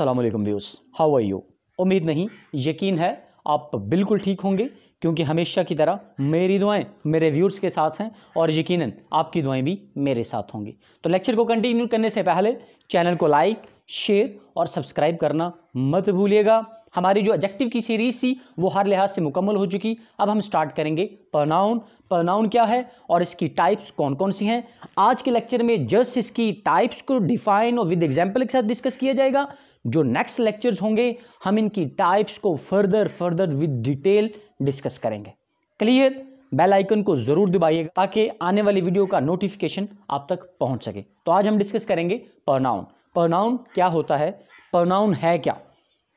Aslam views how are you उम्मीद नहीं यकीन है आप बिल्कुल ठीक होंगे क्योंकि हमेशा की तरह मेरी दुआएं मेरे व्यूर्स के साथ हैं और यकीनन आपकी दुआएं भी मेरे साथ होंगी तो लेक्चर को कंटिन्यू करने से पहले चैनल को लाइक शेयर और सब्सक्राइब करना मत भूलिएगा हमारी जो एडजेक्टिव की सीरीज़ थी वो हर लिहाज से मुकम्मल हो चुकी अब हम स्टार्ट करेंगे प्रनाउन प्रनाउन क्या है और इसकी टाइप्स कौन कौन सी हैं आज के लेक्चर में जस्ट इसकी टाइप्स को डिफाइन और विद एग्जाम्पल के साथ डिस्कस किया जाएगा जो नेक्स्ट लेक्चर्स होंगे हम इनकी टाइप्स को further further with detail discuss करेंगे क्लियर बेल आइकन को ज़रूर दबाइएगा ताकि आने वाली वीडियो का नोटिफिकेशन आप तक पहुंच सके तो आज हम डिस्कस करेंगे परनाउन परनाउन क्या होता है परनाउन है क्या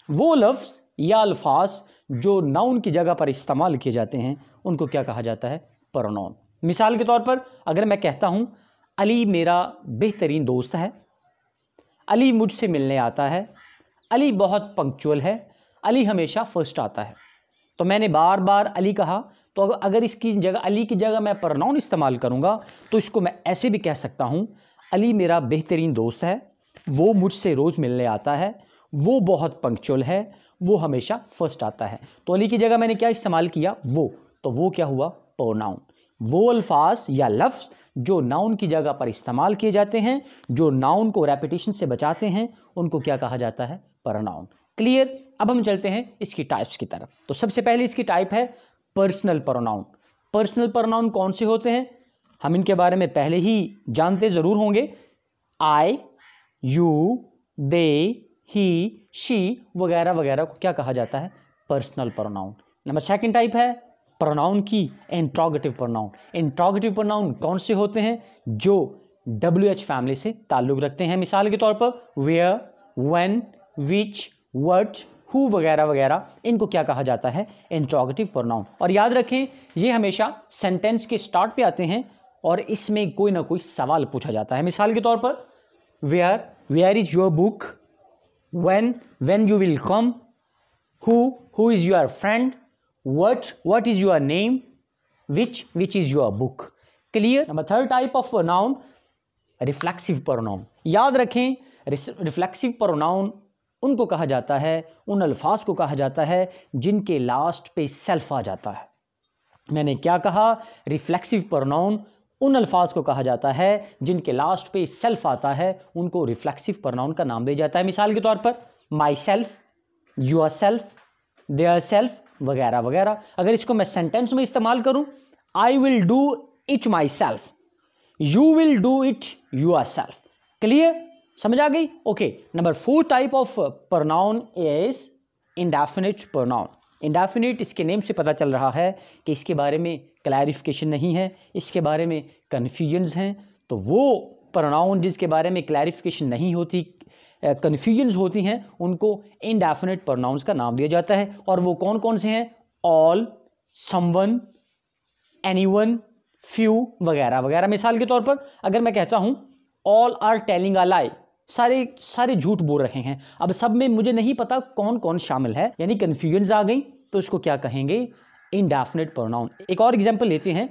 वो लफ्ज़ या अल्फाज जो नाउन की जगह पर इस्तेमाल किए जाते हैं उनको क्या कहा जाता है प्रोनाउन मिसाल के तौर पर अगर मैं कहता हूँ अली मेरा बेहतरीन दोस्त है अली मुझसे मिलने आता है अली बहुत पंक्चुअल है अली हमेशा फ़र्स्ट आता है तो मैंने बार बार अली कहा तो अगर इसकी जगह अली की जगह मैं प्रनाउन इस्तेमाल करूँगा तो इसको मैं ऐसे भी कह सकता हूँ अली मेरा बेहतरीन दोस्त है वो मुझसे रोज़ मिलने आता है वो बहुत पंक्चुअल है वो हमेशा फर्स्ट आता है तो अली की जगह मैंने क्या इस्तेमाल किया वो तो वो क्या हुआ प्रोनाउन वो अल्फाज या लफ्ज़ जो नाउन की जगह पर इस्तेमाल किए जाते हैं जो नाउन को रेपिटेशन से बचाते हैं उनको क्या कहा जाता है परनाउन क्लियर अब हम चलते हैं इसकी टाइप्स की तरफ तो सबसे पहले इसकी टाइप है पर्सनल प्रोनाउन पर्सनल प्रोनाउन कौन से होते हैं हम इनके बारे में पहले ही जानते ज़रूर होंगे आई यू दे ही शी वगैरह वगैरह को क्या कहा जाता है personal pronoun number second type है प्रोनाउन की इंट्रोगेटिव प्रोनाउन इंट्रोगेटिव प्रोनाउन कौन से होते हैं जो डब्ल्यू एच फैमिली से ताल्लुक़ रखते हैं मिसाल के तौर पर where when which what who वगैरह वगैरह इनको क्या कहा जाता है इंट्रोगेटिव प्रोनाउन और याद रखें ये हमेशा सेंटेंस के स्टार्ट पे आते हैं और इसमें कोई ना कोई सवाल पूछा जाता है मिसाल के तौर पर where where is your book when when you will come who is your friend what what is your name which which is your book clear number third type of pronoun reflexive pronoun याद रखें reflexive pronoun उनको कहा जाता है उन अल्फाज को कहा जाता है जिनके लास्ट पे सेल्फ आ जाता है मैंने क्या कहा रिफ्लेक्सिव प्रोनाउन उन अल्फाज को कहा जाता है जिनके लास्ट पे सेल्फ आता है उनको रिफ्लेक्सिव प्रोनाउन का नाम दिया जाता है मिसाल के तौर पर myself yourself their self वगैरह वगैरह अगर इसको मैं सेंटेंस में इस्तेमाल करूं I will do it myself you will do it yourself clear समझ आ गई okay number four type of pronoun is indefinite pronoun indefinite इसके नेम से पता चल रहा है कि इसके बारे में क्लैरिफिकेशन नहीं है इसके बारे में कन्फ्यूजन्स हैं तो वो प्रोनाउन जिसके बारे में क्लैरिफिकेशन नहीं होती कन्फ्यूजन्स होती हैं उनको इनडेफिनेट प्रोनाउंस का नाम दिया जाता है और वो कौन कौन से हैं ऑल समवन एनीवन फ्यू वगैरह वगैरह मिसाल के तौर पर अगर मैं कहता हूँ all are telling a lie सारे सारे झूठ बोल रहे हैं अब सब में मुझे नहीं पता कौन कौन शामिल है यानी कन्फ्यूजन्स आ गई तो इसको क्या कहेंगे इनडेफिनेट प्रोनाउन एक और एग्जाम्पल लेते हैं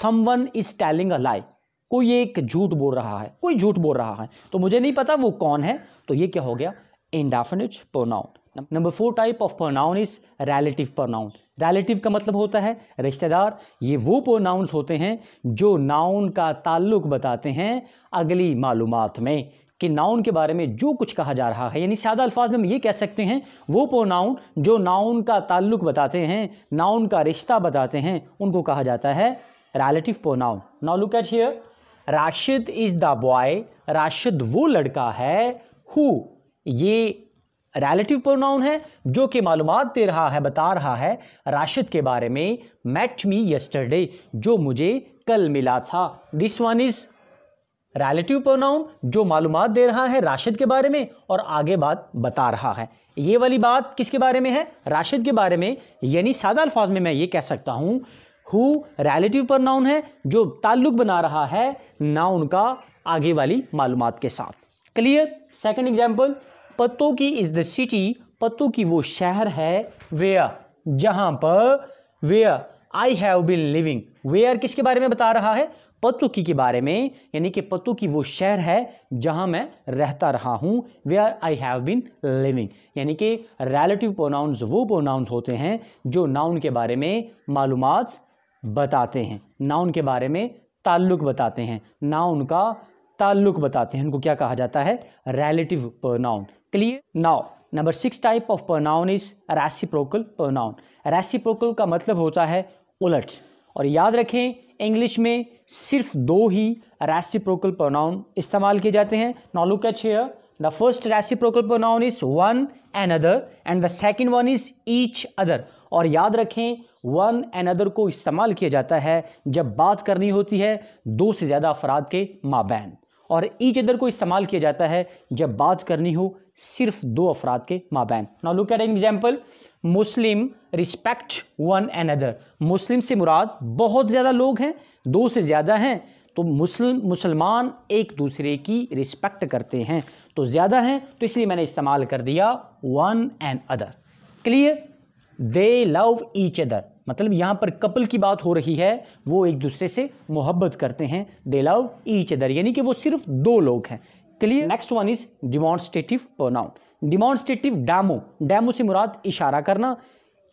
someone is telling a lie कोई एक झूठ बोल रहा है कोई झूठ बोल रहा है तो मुझे नहीं पता वो कौन है तो ये क्या हो गया indefinite pronoun number four type of pronoun is relative pronoun relative का मतलब होता है रिश्तेदार ये वो प्रोनाउंस होते हैं जो नाउन का ताल्लुक बताते हैं अगली मालूम में कि नाउन के बारे में जो कुछ कहा जा रहा है यानी सादा अल्फाज में हम ये कह सकते हैं वो प्रोनाउन जो नाउन का ताल्लुक बताते हैं नाउन का रिश्ता बताते हैं उनको कहा जाता है relative pronoun now look at here Rashid is the boy Rashid वो लड़का है हु ये रिलेटिव प्रोनाउन है जो कि मालूम दे रहा है बता रहा है राशिद के बारे में मैट मी यस्टरडे जो मुझे कल मिला था this one is relative pronoun जो मालूम दे रहा है राशिद के बारे में और आगे बात बता रहा है ये वाली बात किसके बारे में है राशिद के बारे में यानी सादा अल्फाज में मैं ये कह सकता हूँ हु रैलेटिव पर नाउन है जो ताल्लुक बना रहा है नाउन का आगे वाली मालूम के साथ क्लियर सेकेंड एग्जाम्पल पतो की इज़ द सिटी पतो की वो शहर है वेयर जहाँ पर where I have been living where किसके बारे में बता रहा है पत्तुकी के बारे में यानी कि पत्तुकी वो शहर है जहाँ मैं रहता रहा हूँ where I have been living यानी कि रिलेटिव प्रोनाउंस वो प्रोनाउंस होते हैं जो नाउन के बारे में मालूम बताते हैं नाउन के बारे में ताल्लुक़ बताते हैं नाउन का ताल्लुक बताते हैं उनको क्या कहा जाता है relative pronoun clear now number six type of pronoun is reciprocal pronoun reciprocal का मतलब होता है उलट और याद रखें इंग्लिश में सिर्फ दो ही रेसिप्रोकल प्रोनाउन इस्तेमाल किए जाते हैं now look at here the first reciprocal pronoun is one and other and the second one is each other और याद रखें वन एनदर को इस्तेमाल किया जाता है जब बात करनी होती है दो से ज़्यादा अफराद के माबैन और ईच अदर को इस्तेमाल किया जाता है जब बात करनी हो सिर्फ दो अफराद के माबैन now look at an example Muslim respect one and other Muslim से मुराद बहुत ज़्यादा लोग हैं दो से ज़्यादा हैं तो मुस्लिम मुसलमान एक दूसरे की रिस्पेक्ट करते हैं तो ज़्यादा हैं तो इसलिए मैंने इस्तेमाल कर दिया one and other clear they love each other मतलब यहाँ पर कपल की बात हो रही है वो एक दूसरे से मोहब्बत करते हैं दे लव ईच अदर यानी कि वो सिर्फ दो लोग हैं clear next one is demonstrative pronoun demonstrative demo demo से मुराद इशारा करना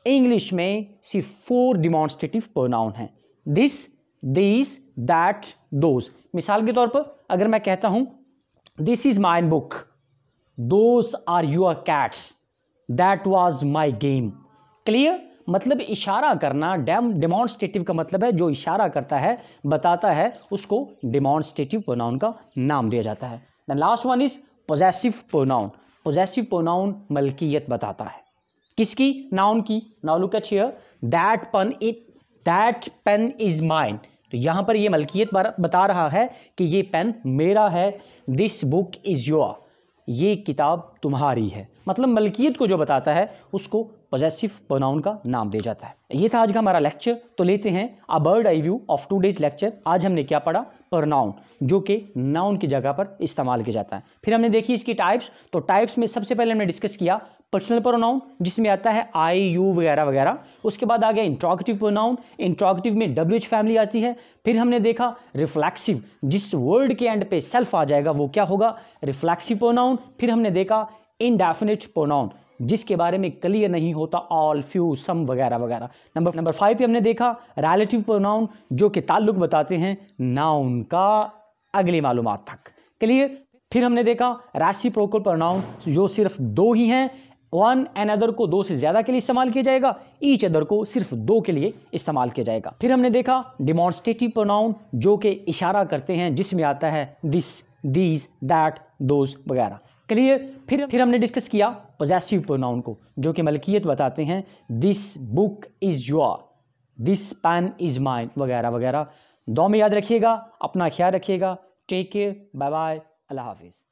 इंग्लिश में सिर्फ फोर डिमॉन्स्ट्रेटिव प्रोनाउन है दिस दिस दैट दोज मिसाल के तौर पर अगर मैं कहता हूँ this is my book those are your cats that was my game clear मतलब इशारा करना डैम डिमॉन्स्ट्रेटिव का मतलब है जो इशारा करता है बताता है उसको डिमॉन्स्ट्रेटिव प्रोनाउन का नाम दिया जाता है the last one is possessive pronoun possessive pronoun मलकियत बताता है किसकी नाउन की now look at here that pen it that pen is mine तो यहाँ पर ये मलकियत बता रहा है कि ये पेन मेरा है दिस बुक इज़ योर ये किताब तुम्हारी है मतलब मलकियत को जो बताता है उसको पॉजेसिव प्रोनाउन का नाम दिया जाता है ये था आज का हमारा लेक्चर तो लेते हैं a bird eye view of two days lecture आज हमने क्या पढ़ा प्रोनाउन जो कि नाउन की जगह पर इस्तेमाल किया जाता है फिर हमने देखी इसकी टाइप्स तो टाइप्स में सबसे पहले हमने डिस्कस किया पर्सनल प्रोनाउन जिसमें आता है आई यू वगैरह वगैरह उसके बाद आ गया इंट्रोगेटिव प्रोनाउन इंट्रोगेटिव में डब्ल्यू एच फैमिली आती है फिर हमने देखा रिफ्लेक्सिव जिस वर्ड के एंड पे सेल्फ आ जाएगा वो क्या होगा रिफ्लेक्सिव प्रोनाउन फिर हमने देखा इनडेफिनेट प्रोनाउन जिसके बारे में क्लियर नहीं होता ऑल फ्यू सम वगैरह वगैरह नंबर नंबर फाइव पे हमने देखा रिलेटिव प्रोनाउन जो कि ताल्लुक बताते हैं नाउन का अगली मालूम तक क्लियर फिर हमने देखा राशि प्रोकल प्रोनाउन जो सिर्फ दो ही हैं वन एन अदर को दो से ज़्यादा के लिए इस्तेमाल किया जाएगा ईच अदर को सिर्फ दो के लिए इस्तेमाल किया जाएगा फिर हमने देखा डिमॉन्स्ट्रेटिव प्रोनाउन जो कि इशारा करते हैं जिसमें आता है दिस दीज दैट दोज वगैरह क्लियर फिर फिर हमने डिस्कस किया पोजेसिव प्रोनाउन को जो कि मलकियत बताते हैं this book is your this pen is mine वगैरह वगैरह दो में याद रखिएगा अपना ख्याल रखिएगा टेक केयर बाय बाय अल्लाह हाफिज़